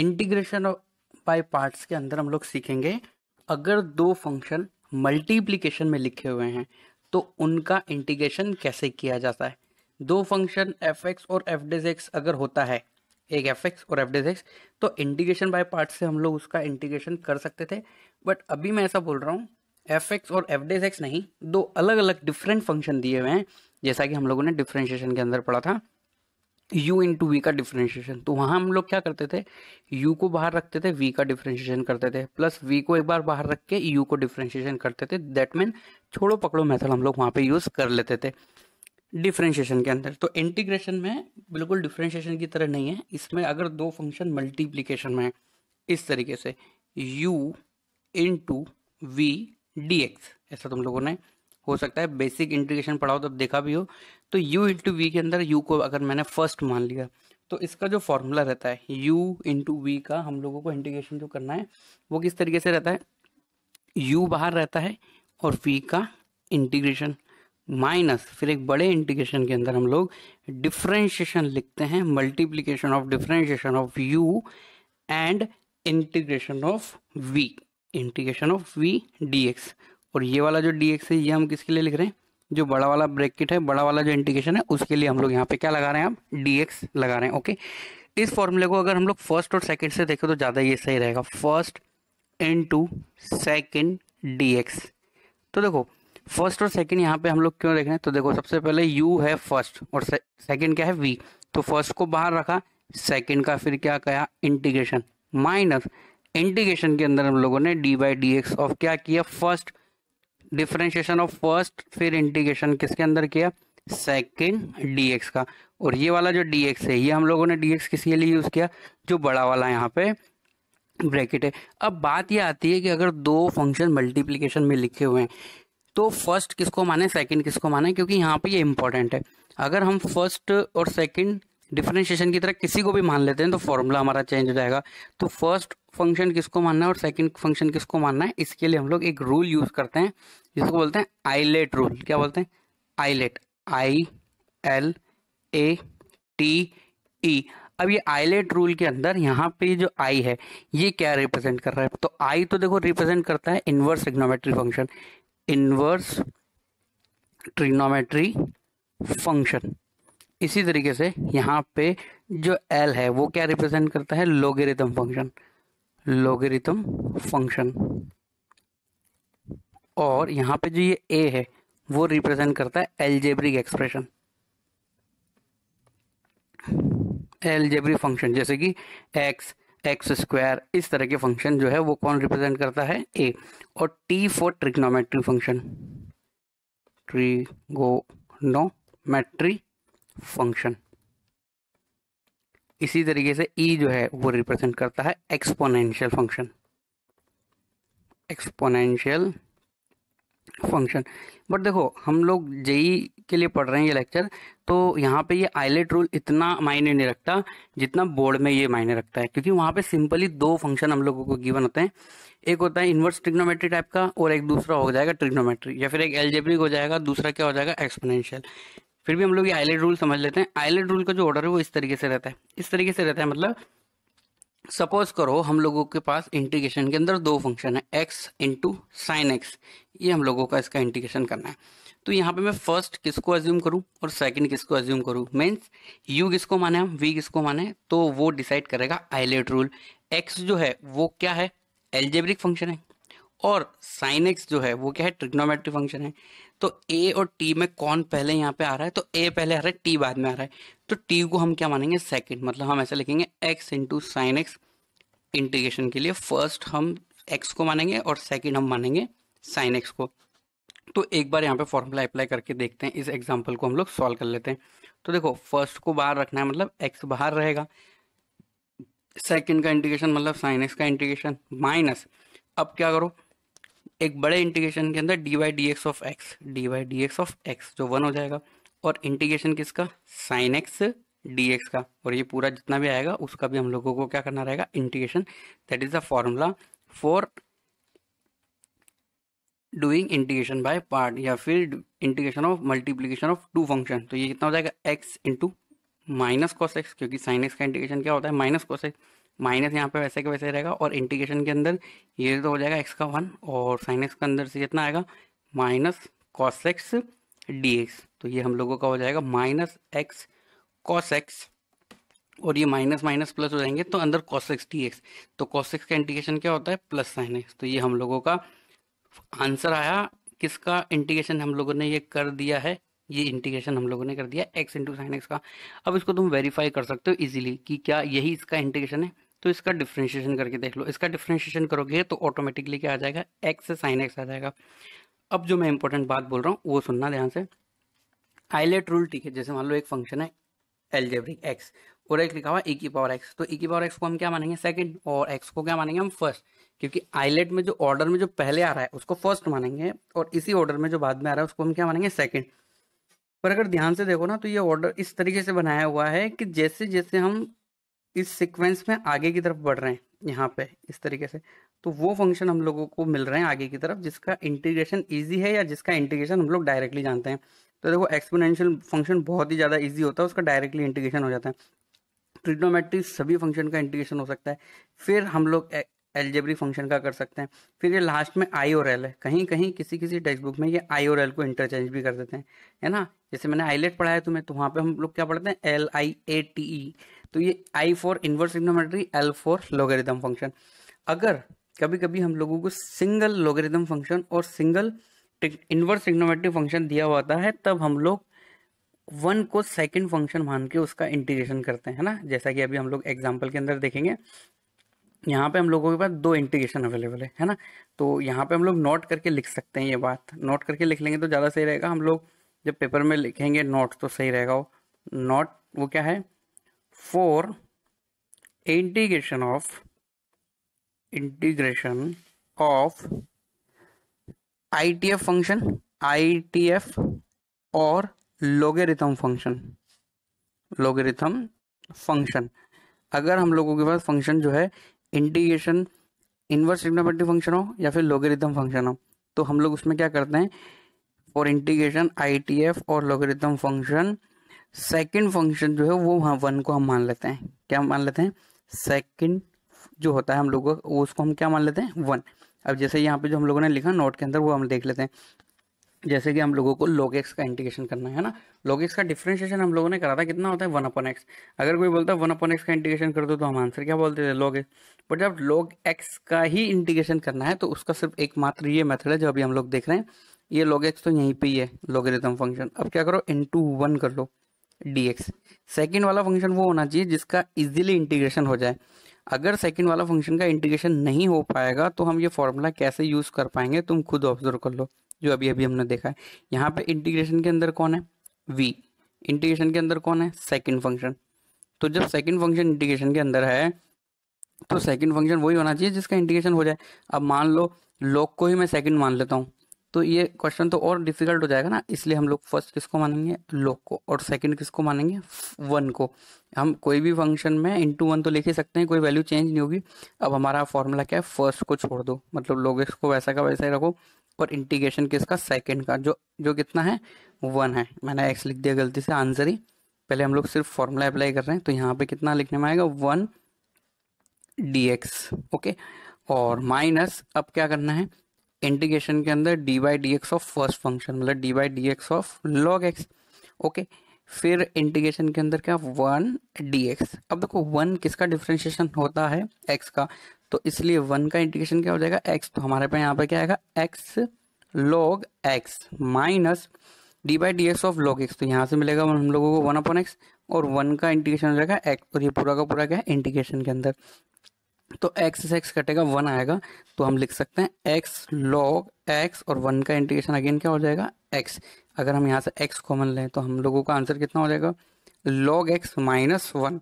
Integration by parts के अंदर हम लोग सीखेंगे अगर दो फंक्शन मल्टीप्लीकेशन में लिखे हुए हैं तो उनका इंटीग्रेशन कैसे किया जाता है दो फंक्शन एफ एक्स और एफ डेज एक्स अगर होता है एक एफ एक्स और एफ डेज एक्स तो इंटीग्रेशन बाय पार्ट से हम लोग उसका इंटीग्रेशन कर सकते थे बट अभी मैं ऐसा बोल रहा हूँ एफ एक्स और एफ डेज एक्स नहीं दो अलग अलग डिफरेंट फंक्शन दिए हुए हैं जैसा कि हम लोगों ने डिफ्रेंशिएशन के अंदर पढ़ा था यू इन टू वी का डिफ्रेंशिएशन तो वहाँ हम लोग क्या करते थे यू को बाहर रखते थे वी का डिफ्रेंशिएशन करते थे प्लस वी को एक बार बाहर रख के यू को डिफ्रेंशिएशन करते थे दैट मीन छोड़ो पकड़ो मेथड हम लोग वहाँ पे यूज़ कर लेते थे डिफ्रेंशिएशन के अंदर तो इंटीग्रेशन में बिल्कुल डिफ्रेंशिएशन की तरह नहीं है इसमें अगर दो फंक्शन मल्टीप्लीकेशन में है इस तरीके से U into V D X ऐसा तुम लोगों ने हो सकता है बेसिक इंटीग्रेशन पढ़ाओ तो देखा भी हो तो u इंटू वी के अंदर u को अगर मैंने फर्स्ट मान लिया तो इसका जो फॉर्मूला रहता है u इंटू वी का हम लोगों को इंटीग्रेशन जो करना है वो किस तरीके से रहता है u बाहर रहता है और v का इंटीग्रेशन माइनस फिर एक बड़े इंटीग्रेशन के अंदर हम लोग डिफ्रेंशिएशन लिखते हैं multiplication of differentiation of u and integration of v integration of v dx और ये वाला जो डी एक्स है ये हम किसके लिए लिख रहे हैं जो बड़ा वाला ब्रैकेट है बड़ा वाला जो इंटीग्रेशन है उसके लिए हम लोग यहाँ पे क्या लगा रहे हैं आप डी एक्स लगा रहे हैं ओके इस फॉर्मूले को अगर हम लोग फर्स्ट और सेकेंड से देखें तो ज़्यादा ये सही रहेगा first into second D X तो देखो फर्स्ट और सेकेंड यहाँ पे हम लोग क्यों देख रहे हैं तो देखो सबसे पहले यू है फर्स्ट और सेकेंड क्या है वी तो फर्स्ट को बाहर रखा सेकेंड का फिर क्या कहा इंटीग्रेशन माइनस इंटीग्रेशन के अंदर हम लोगों ने D by D x of क्या किया फर्स्ट डिफ्रेंशिएशन ऑफ फर्स्ट फिर इंटीग्रेशन किसके अंदर किया सेकेंड डीएक्स का और ये वाला जो डीएक्स है ये हम लोगों ने डीएक्स किसके लिए यूज़ किया जो बड़ा वाला यहाँ पे ब्रैकेट है अब बात ये आती है कि अगर दो फंक्शन मल्टीप्लीकेशन में लिखे हुए हैं तो फर्स्ट किसको माने सेकंड किसको माने क्योंकि यहाँ पे ये इंपॉर्टेंट है अगर हम फर्स्ट और सेकंड डिफ्रेंशिएशन की तरह किसी को भी मान लेते हैं तो फॉर्मूला हमारा चेंज हो जाएगा तो फर्स्ट फंक्शन किसको मानना है और सेकंड फंक्शन किसको मानना है इसके लिए हम लोग एक रूल यूज़ करते हैं जिसको बोलते हैं आईलेट रूल क्या बोलते हैं ILATE I L A T E अब ये आईलेट रूल के अंदर यहाँ पे जो आई है ये क्या रिप्रेजेंट कर रहा है तो आई तो देखो रिप्रेजेंट करता है inverse trigonometry function inverse trigonometry function इसी तरीके से यहाँ पे जो एल है वो क्या रिप्रेजेंट करता है लोगेरिथम फंक्शन लोगेरिथम फंक्शन और यहाँ पे जो ये ए है वो रिप्रेजेंट करता है एलजेब्रिक एक्सप्रेशन एलजेब्रिक फंक्शन जैसे कि एक्स एक्स स्क्वायर इस तरह के फंक्शन जो है वो कौन रिप्रेजेंट करता है ए और T for trigonometry function trigonometry function इसी तरीके से ई e जो है वो रिप्रेजेंट करता है exponential function exponential function but देखो हम लोग जेई e के लिए पढ़ रहे हैं ये लेक्चर तो यहाँ पे ये आईलेट रूल इतना मायने नहीं रखता जितना बोर्ड में ये मायने रखता है क्योंकि वहाँ पे सिंपली दो फंक्शन हम लोगों को गिवन होते हैं एक होता है इन्वर्स ट्रिग्नोमेट्री टाइप का और एक दूसरा हो जाएगा ट्रिग्नोमेट्री या फिर एक एलजेब्रिक हो जाएगा दूसरा क्या हो जाएगा एक्सपोनेंशियल फिर भी हम लोग ये आईलेट रूल समझ लेते हैं आईलेट रूल का जो ऑर्डर है वो इस तरीके से रहता है इस तरीके से रहता है मतलब सपोज करो हम लोगों के पास इंटीग्रेशन के अंदर दो फंक्शन है एक्स इंटू साइन एक्स ये हम लोगों का इसका इंटीग्रेशन करना है तो यहाँ पे मैं फर्स्ट किसको एज्यूम करूँ और सेकंड किसको एज्यूम करूँ मीन्स यू किसको माने हम वी किसको माने तो वो डिसाइड करेगा आईलेट रूल एक्स जो है वो क्या है एल्जेब्रिक फंक्शन है और साइन एक्स जो है वो क्या है ट्रिग्नोमेट्रिक फंक्शन है तो ए और टी में कौन पहले यहाँ पे आ रहा है तो ए पहले आ रहा है टी बाद में आ रहा है तो टी को हम क्या मानेंगे सेकेंड मतलब हम ऐसे लिखेंगे X into sine X integration के लिए फर्स्ट हम एक्स को मानेंगे और सेकेंड हम मानेंगे साइन एक्स को तो एक बार यहाँ पे फॉर्मूला अप्लाई करके देखते हैं इस एग्जाम्पल को हम लोग सॉल्व कर लेते हैं तो देखो फर्स्ट को बाहर रखना है मतलब एक्स बाहर रहेगा सेकेंड का इंटीग्रेशन मतलब साइन एक्स का इंटीग्रेशन माइनस अब क्या करो एक बड़े इंटीग्रेशन के अंदर D Y D x of X D Y D x of X जो वन हो जाएगा और इंटीग्रेशन किसका साइन एक्स डी एक्स का और ये पूरा जितना भी आएगा उसका भी हम लोगों को क्या करना रहेगा integration that is the formula for doing integration by part या फिर integration of multiplication of two function तो ये कितना हो जाएगा x into minus cos X क्योंकि साइन एक्स का इंटीग्रेशन क्या होता है माइनस कॉस एक्स माइनस यहाँ पे वैसे के वैसे रहेगा और इंटीग्रेशन के अंदर ये तो हो जाएगा एक्स का वन और साइन एक्स के अंदर से कितना आएगा minus cos X D X तो ये हम लोगों का हो जाएगा माइनस एक्स कॉस एक्स और ये माइनस माइनस प्लस हो जाएंगे तो अंदर कॉस एक्स डी एक्स तो कॉस एक्स का इंटीग्रेशन क्या होता है प्लस साइन एक्स तो ये हम लोगों का आंसर आया किसका इंटीग्रेशन हम लोगों ने ये कर दिया है ये इंटीग्रेशन हम लोगों ने कर दिया एक्स इंटू साइन एक्स का अब इसको तुम वेरीफाई कर सकते हो इजीली कि क्या यही इसका इंटीग्रेशन है तो इसका डिफ्रेंशिएशन करके देख लो इसका डिफ्रेंशिएशन करोगे तो ऑटोमेटिकली क्या आ जाएगा एक्स साइन एक्स आ जाएगा अब जो मैं इंपॉर्टेंट बात बोल रहा हूँ वो सुनना ध्यान से आईलेट रूल ठीक है जैसे मान लो एक फंक्शन है एलजेब्रिक एक्स और एक लिखा हुआ ई e की पावर एक्स तो ई e की पावर एक्स को हम क्या मानेंगे सेकंड और एक्स को क्या मानेंगे हम फर्स्ट क्योंकि आईलेट में जो ऑर्डर में जो पहले आ रहा है उसको फर्स्ट मानेंगे और इसी ऑर्डर में जो बाद में आ रहा है उसको हम क्या मानेंगे सेकेंड पर अगर ध्यान से देखो ना तो ये ऑर्डर इस तरीके से बनाया हुआ है कि जैसे जैसे हम इस सीक्वेंस में आगे की तरफ बढ़ रहे हैं यहाँ पे इस तरीके से तो वो फंक्शन हम लोगों को मिल रहे हैं आगे की तरफ जिसका इंटीग्रेशन ईजी है या जिसका इंटीग्रेशन हम लोग डायरेक्टली जानते हैं तो देखो एक्सपोनेंशियल फंक्शन बहुत ही ज़्यादा ईजी होता है उसका डायरेक्टली इंटीग्रेशन हो जाता है ट्रिग्नोमेट्री सभी फंक्शन का इंटीग्रेशन हो सकता है फिर हम लोग एलजेब्रिक फंक्शन का कर सकते हैं फिर ये लास्ट में आई और एल है कहीं कहीं किसी किसी टेक्स्ट बुक में ये आई और एल को इंटरचेंज भी कर देते हैं है ना जैसे मैंने आईलेट पढ़ाया तुम्हें तो वहाँ पे हम लोग क्या पढ़ते हैं L I A T E तो ये I for inverse trigonometry L for logarithm function अगर कभी कभी हम लोगों को सिंगल लोगेरिदम फंक्शन और सिंगल इन्वर्स इग्नोमेट्री फंक्शन दिया हुआ है तब हम लोग वन को सेकेंड फंक्शन मान के उसका इंटीग्रेशन करते हैं ना जैसा कि अभी हम लोग एग्जाम्पल के अंदर देखेंगे यहाँ पे हम लोगों के पास दो इंटीग्रेशन अवेलेबल है है ना तो यहाँ पे हम लोग नोट करके लिख सकते हैं ये बात नोट करके लिख लेंगे तो ज़्यादा सही रहेगा हम लोग जब पेपर में लिखेंगे नोट तो सही रहेगा वो नोट वो क्या है for integration of integration of ITF function ITF और लोगेरिथम फंक्शन लोगेरिथम फंक्शन अगर हम लोगों के पास फंक्शन जो है इंटीग्रेशन इनवर्स ट्रिग्नोमेट्रिक फंक्शन हो या फिर लोगेरिथम फंक्शन हो तो हम लोग उसमें क्या करते हैं फॉर इंटीग्रेशन आईटीएफ और लोगेरिथम फंक्शन सेकंड फंक्शन जो है वो हाँ वन को हम मान लेते हैं क्या मान लेते हैं सेकंड जो होता है हम लोगों का उसको हम क्या मान लेते हैं वन अब जैसे यहाँ पे जो हम लोगों ने लिखा नोट के अंदर वो हम देख लेते हैं जैसे कि हम लोगों को लॉग एक्स का इंटीग्रेशन करना है ना लॉग एक्स का डिफ्रेंशिएशन हम लोगों ने करा था कितना होता है वन अपन एक्स अगर कोई बोलता है वन अपन एक्स का इंटीग्रेशन कर दो तो हम आंसर क्या बोलते थे लॉग एक्स बट जब लॉग एक्स का ही इंटीग्रेशन करना है तो उसका सिर्फ एकमात्र ये मेथड है जो अभी हम लोग देख रहे हैं ये लॉग एक्स तो यहीं पे ही है लॉगरिथम फंक्शन अब क्या करो इन टू वन कर लो एक्स सेकेंड वाला फंक्शन वो होना चाहिए जिसका इजीली इंटीग्रेशन हो जाए अगर सेकेंड वाला फंक्शन का इंटीग्रेशन नहीं हो पाएगा तो हम ये फॉर्मूला कैसे यूज़ कर पाएंगे तुम खुद ऑब्जर्व कर लो जो अभी अभी हमने देखा है यहाँ पे इंटीग्रेशन के अंदर कौन है वी इंटीग्रेशन के अंदर कौन है सेकेंड फंक्शन तो जब सेकेंड फंक्शन इंटीग्रेशन के अंदर है तो सेकेंड फंक्शन वही होना चाहिए जिसका इंटीग्रेशन हो जाए अब मान लो लॉक को ही मैं सेकेंड मान लेता हूँ तो ये क्वेश्चन तो और डिफिकल्ट हो जाएगा ना इसलिए हम लोग फर्स्ट किसको मानेंगे लोग को और सेकंड किसको मानेंगे वन को हम कोई भी फंक्शन में इंटू वन तो लिख ही सकते हैं कोई वैल्यू चेंज नहीं होगी अब हमारा फॉर्मूला क्या है फर्स्ट को छोड़ दो मतलब लोग को वैसा का वैसा ही रखो और इंटीग्रेशन किसका सेकेंड का जो जो कितना है वन है मैंने एक्स लिख दिया गलती से आंसर ही पहले हम लोग सिर्फ फॉर्मूला अप्लाई कर रहे हैं तो यहाँ पे कितना लिखने में आएगा वन डी ओके और माइनस अब क्या करना है इंटीग्रेशन के अंदर D Y D x of first function मतलब D Y D x of log X okay फिर इंटीग्रेशन के अंदर क्या वन डी एक्स अब देखो वन किसका डिफ्रेंशिएशन होता है एक्स का तो इसलिए वन का इंटीग्रेशन क्या हो जाएगा एक्स तो हमारे पास यहाँ पर क्या आएगा X log X minus D by D x of log X तो यहाँ से मिलेगा हम लोगों को वन अपॉन एक्स और वन का इंटीग्रेशन हो जाएगा एक्स और ये पूरा का पूरा क्या है इंटीग्रेशन के अंदर तो एक्स से एक्स कटेगा वन आएगा तो हम लिख सकते हैं एक्स लॉग एक्स और वन का इंटीग्रेशन अगेन क्या हो जाएगा एक्स अगर हम यहाँ से एक्स कॉमन लें तो हम लोगों का आंसर कितना हो जाएगा लॉग एक्स माइनस वन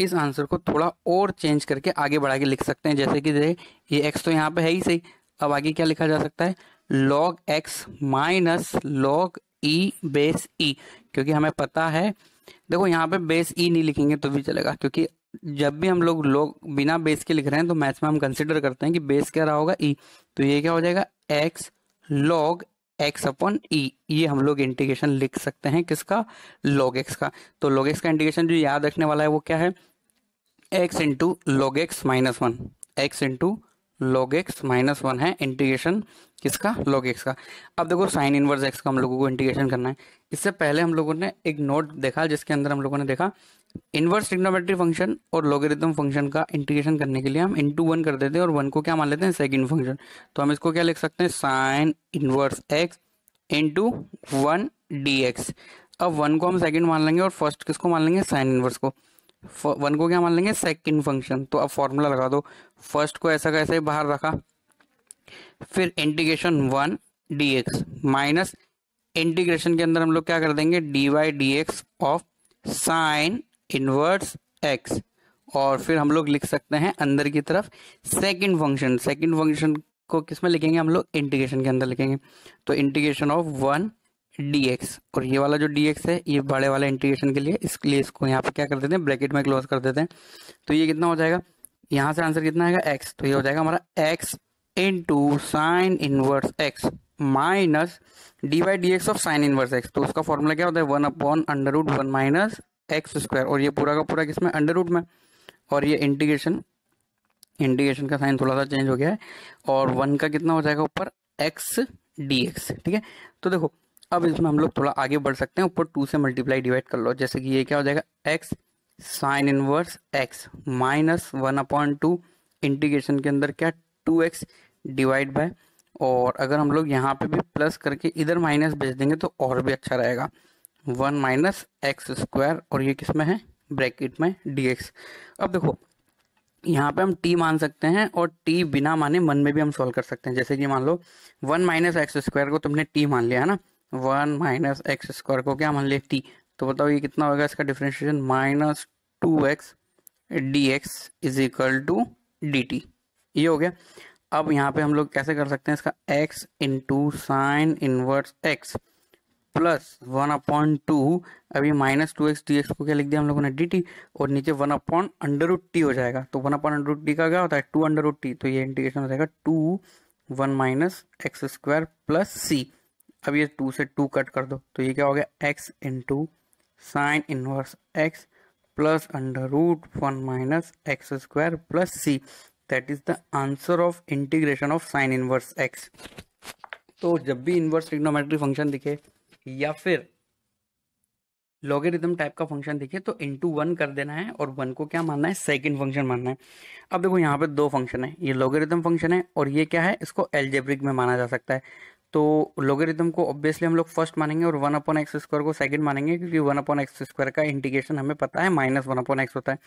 इस आंसर को थोड़ा और चेंज करके आगे बढ़ा के लिख सकते हैं जैसे कि देखिए ये एक्स तो यहाँ पे है ही सही अब आगे क्या लिखा जा सकता है log X minus log E base E क्योंकि हमें पता है देखो यहाँ पे बेस ई e नहीं लिखेंगे तो भी चलेगा क्योंकि जब भी हम लोग लोग बिना बेस के लिख रहे हैं तो मैथ्स में हम कंसिडर करते हैं कि बेस क्या रहा होगा ई e. तो ये क्या हो जाएगा X log X upon E ये हम लोग इंटीग्रेशन लिख सकते हैं किसका लॉग एक्स का तो लॉग एक्स का इंटीग्रेशन जो याद रखने वाला है वो क्या है X into log X minus one X into log X minus one है इंटीग्रेशन किसका लॉग एक्स का अब देखो साइन इनवर्स एक्स का हम लोगों को इंटीग्रेशन करना है इससे पहले हम लोगों ने एक नोट देखा जिसके अंदर हम लोगों ने देखा इनवर्स ट्रिग्नोमेट्री फंक्शन और लॉगरिथम फंक्शन का इंटीग्रेशन करने के लिए हम इन टू वन कर देते हैं और वन को क्या मान लेते हैं सेकेंड फंक्शन तो हम इसको क्या लिख सकते हैं sine inverse x into one D x अब वन को हम सेकेंड मान लेंगे और फर्स्ट किसको मान लेंगे साइन इनवर्स को वन को क्या मान लेंगे सेकेंड फंक्शन तो अब फॉर्मूला लगा दो फर्स्ट को ऐसा कैसे बाहर रखा फिर integration one D x minus integration के अंदर हम लोग क्या कर देंगे D Y D x of sine inverse X और फिर हम लोग लिख सकते हैं अंदर की तरफ सेकंड फंक्शन सेकंड फंक्शन को किस में लिखेंगे हम लोग इंटीग्रेशन के अंदर लिखेंगे तो इंटीग्रेशन ऑफ वन डी और ये वाला जो डी है ये बड़े वाला इंटीग्रेशन के लिए लिए इसको यहाँ पे क्या कर देते हैं ब्रैकेट में क्लोज कर देते हैं तो ये कितना हो जाएगा यहाँ से आंसर कितना आएगा एक्स तो ये हो जाएगा हमारा X into sine inverse x minus D by D x of sine inverse x तो उसका फॉर्मूला क्या होता है one upon under root one minus X square और ये पूरा का पूरा किसमें अंडर रूट में और ये इंटीग्रेशन इंटीग्रेशन का साइन थोड़ा सा चेंज हो गया है और वन का कितना हो जाएगा ऊपर एक्स डी एक्स ठीक है तो देखो अब इसमें हम लोग थोड़ा आगे बढ़ सकते हैं ऊपर टू से मल्टीप्लाई डिवाइड कर लो जैसे कि ये क्या हो जाएगा X sine inverse x minus one upon two integration के अंदर क्या टू एक्स डिवाइड बाय और अगर हम लोग यहाँ पे भी प्लस करके इधर माइनस भेज देंगे तो और भी अच्छा रहेगा वन माइनस एक्स स्क्वायर और ये किस में है ब्रैकेट में डीएक्स अब देखो यहाँ पे हम t मान सकते हैं और t बिना माने मन में भी हम सॉल्व कर सकते हैं जैसे कि मान लो वन माइनस एक्स स्क्वायर को तुमने t मान लिया है ना वन माइनस एक्स स्क्वायर को क्या मान लिया t तो बताओ ये कितना होगा इसका differentiation minus two X D X is equal to D T ये हो गया अब यहाँ पे हम लोग कैसे कर सकते हैं इसका X into sine inverse X plus one upon two अभी minus two X D X को क्या लिख दिया हम लोगों ने डी टी और नीचे one upon under root T हो जाएगा तो one upon under root T का क्या होता है टू अंडर रूट टी तो ये इंटीग्रेशन हो जाएगा two one minus X square plus C अब ये टू से टू कट कर दो तो ये क्या हो गया X into sine inverse X plus under root one minus X square plus C that is the answer of integration of sine inverse x तो जब भी इनवर्स ट्रिग्नोमेट्री फंक्शन दिखे या फिर लॉगेरिथम टाइप का फंक्शन देखिए तो इंटू वन कर देना है और वन को क्या मानना है सेकंड फंक्शन मानना है अब देखो यहाँ पे दो फंक्शन है ये लॉगेरिथम फंक्शन है और ये क्या है इसको एल्जेब्रिक में माना जा सकता है तो लॉगेरिथम को ऑब्वियसली हम लोग फर्स्ट मानेंगे और वन अपॉन एक्स स्क्वायर को सेकंड मानेंगे क्योंकि वन अपॉन एक्स स्क्वायर का इंटीग्रेशन हमें पता है माइनस वन अपॉन एक्स होता है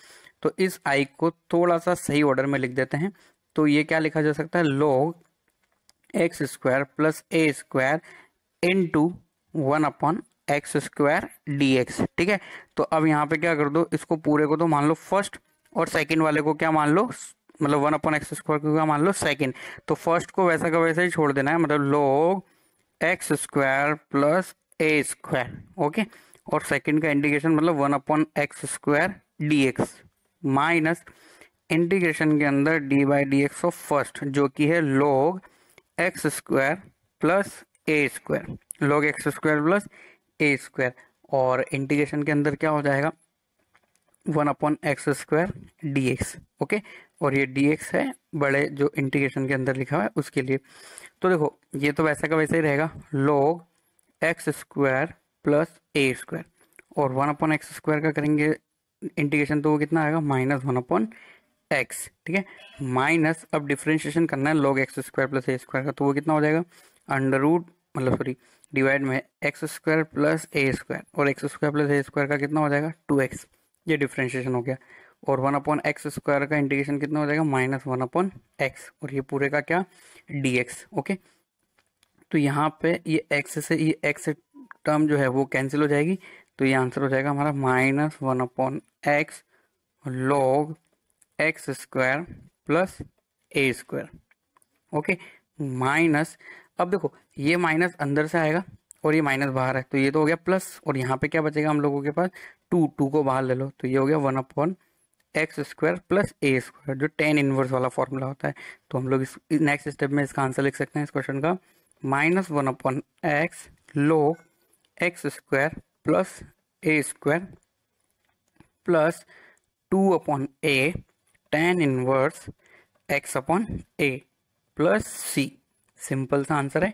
तो इस आई को थोड़ा सा सही ऑर्डर में लिख देते हैं तो ये क्या लिखा जा सकता है लॉग एक्स स्क्वायर प्लस ए square into one upon x square D X ठीक है तो अब यहाँ पे क्या कर दो इसको पूरे को तो मान लो फर्स्ट और सेकंड वाले को क्या मान लो मतलब वन अपॉन एक्स स्क्वायर को क्या मान लो सेकंड तो फर्स्ट को वैसा का वैसा ही छोड़ देना है मतलब लोग एक्स स्क्वायर प्लस ए स्क्वायर ओके और सेकंड का इंटीग्रेशन मतलब one upon x square D x minus integration के अंदर d by D x of first जो कि है लोग एक्स स्क्वायर प्लस ए square log x square plus ए square और integration के अंदर क्या हो जाएगा one upon x square D x okay और ये डी एक्स है बड़े जो इंटीग्रेशन के अंदर लिखा हुआ है उसके लिए तो देखो ये तो वैसा का वैसा ही रहेगा लॉग एक्स स्क्वायर प्लस ए स्क्वायर और वन अपॉन एक्स स्क्वायर का करेंगे इंटीग्रेशन तो वो कितना आएगा माइनस वन अपॉन एक्स ठीक है माइनस अब डिफ्रेंशिएशन करना है लॉग एक्स स्क्वायर प्लस ए स्क्वायर का तो वो कितना हो जाएगा अंडर रूट मतलब सॉरी डिवाइड में एक्स स्क्वायर प्लस ए स्क्वायर और एक्स स्क्वायर प्लस ए स्क्वायर का कितना हो जाएगा टू एक्स ये डिफ्रेंशिएशन हो गया और वन अपॉन एक्स स्क्वायर का इंटीग्रेशन कितना हो जाएगा माइनस वन अपॉन एक्स और ये पूरे का क्या डी एक्स ओके तो यहाँ पे ये एक्स से ये एक्स टर्म जो है वो कैंसिल हो जाएगी तो ये आंसर हो जाएगा हमारा minus one upon x log x square plus ए स्क्वायर ओके माइनस अब देखो ये माइनस अंदर से आएगा और ये माइनस बाहर है तो ये तो हो गया प्लस और यहाँ पे क्या बचेगा हम लोगों के पास टू टू को बाहर ले लो तो ये हो गया one upon x square plus ए स्क्वायर जो टेन इनवर्स वाला फॉर्मूला होता है तो हम लोग इस नेक्स्ट स्टेप में इसका आंसर लिख सकते हैं इस क्वेश्चन का minus one upon x log x square plus A square plus two upon a tan inverse x upon a plus c simple सा आंसर है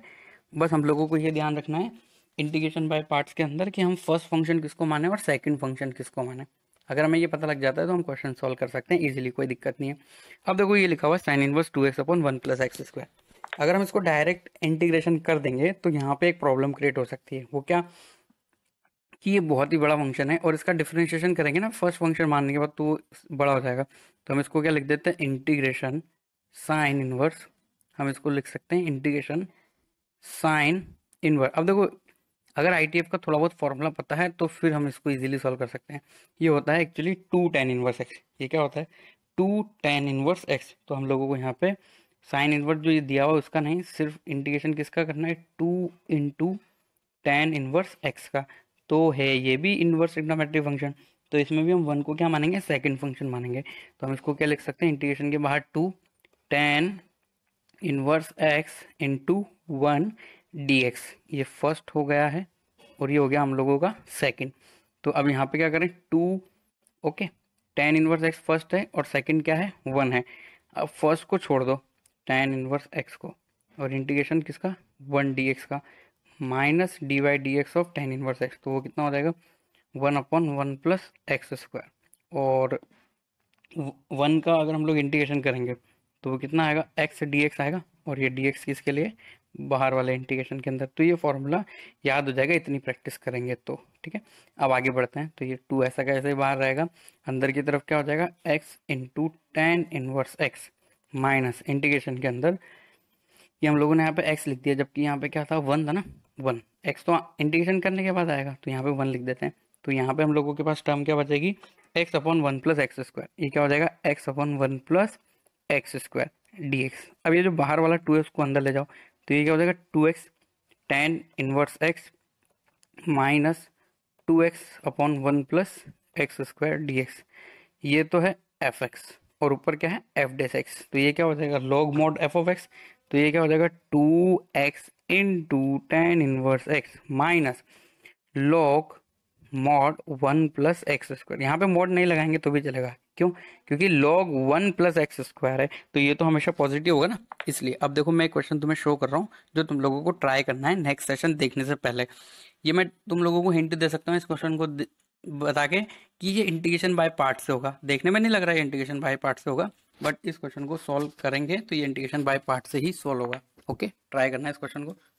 बस हम लोगों को ये ध्यान रखना है इंटीग्रेशन बाय पार्ट्स के अंदर कि हम फर्स्ट फंक्शन किसको माने और सेकंड फंक्शन किसको माने अगर हमें ये पता लग जाता है तो हम क्वेश्चन सॉल्व कर सकते हैं इजीली कोई दिक्कत नहीं है अब देखो ये लिखा हुआ है sine inverse two x upon one plus x square अगर हम इसको डायरेक्ट इंटीग्रेशन कर देंगे तो यहाँ पे एक प्रॉब्लम क्रिएट हो सकती है वो क्या कि ये बहुत ही बड़ा फंक्शन है और इसका डिफ्रेंशिएशन करेंगे ना फर्स्ट फंक्शन मानने के बाद तो बड़ा हो जाएगा तो हम इसको क्या लिख देते हैं इंटीग्रेशन साइन इनवर्स हम इसको लिख सकते हैं इंटीग्रेशन साइन इनवर्स अब देखो अगर आई का थोड़ा बहुत फॉर्मूला पता है तो फिर हम इसको इजीली सॉल्व कर सकते हैं ये होता है actually two tan inverse x ये क्या होता है टू टेन इनवर्स एक्स तो हम लोगों को यहाँ पे साइन इनवर्स जो ये दिया हुआ उसका नहीं सिर्फ इंटीग्रेशन किसका करना है two into tan inverse x का तो है ये भी इनवर्स इग्नोमेट्रिक फंक्शन तो इसमें भी हम वन को क्या मानेंगे सेकेंड फंक्शन मानेंगे तो हम इसको क्या लिख सकते हैं इंटीग्रेशन के बाहर two tan inverse x into one D x ये फर्स्ट हो गया है और ये हो गया हम लोगों का सेकंड तो अब यहाँ पे क्या करें two okay tan inverse x first है और सेकंड क्या है वन है अब फर्स्ट को छोड़ दो टेन इनवर्स एक्स को और इंटीग्रेशन किसका वन डी एक्स का minus d Y D x of tan inverse x तो वो कितना हो जाएगा one upon one plus x square और वन का अगर हम लोग इंटीग्रेशन करेंगे तो वो कितना आएगा एक्स डी आएगा और ये डी एक्स किसके लिए बाहर वाले इंटीग्रेशन के अंदर तो ये फॉर्मूला याद हो जाएगा इतनी प्रैक्टिस करेंगे तो ठीक है अब आगे बढ़ते हैं तो ये टू ऐसा कैसे बाहर रहेगा अंदर की तरफ क्या हो जाएगा x into tan inverse x minus integration के अंदर ये हम लोगों ने यहाँ पे एक्स लिख दिया जबकि यहाँ पे क्या था वन था ना वन एक्स तो इंटीग्रेशन करने के बाद आएगा तो यहाँ पे वन लिख देते हैं तो यहाँ पे हम लोगों के पास टर्म क्या बचेगी x upon one plus x square ये क्या हो जाएगा x upon one plus x square D x अब ये जो बाहर वाला टू एक्स को अंदर ले जाओ तो ये क्या हो जाएगा two x tan inverse x minus two x upon one plus x square D x ये तो है एफ एक्स और ऊपर क्या है एफ डेस एक्स तो ये क्या हो जाएगा log mod f of x तो ये क्या हो जाएगा two x into tan inverse x minus log mod one plus x square यहाँ पे मॉड नहीं लगाएंगे तो भी चलेगा क्यों क्योंकि log one plus x square है तो ये तो हमेशा पॉजिटिव होगा ना इसलिए अब देखो मैं क्वेश्चन तुम्हें शो कर रहा हूँ जो तुम लोगों को ट्राई करना है नेक्स्ट सेशन देखने से पहले ये मैं तुम लोगों को हिंट दे सकता हूँ इस क्वेश्चन को बता के कि ये इंटीग्रेशन बाय पार्ट से होगा देखने में नहीं लग रहा है इंटीग्रेशन बाय पार्ट से होगा बट इस क्वेश्चन को सॉल्व करेंगे तो ये इंटीग्रेशन बाय पार्ट से ही सॉल्व होगा ओके ट्राई करना है इस क्वेश्चन को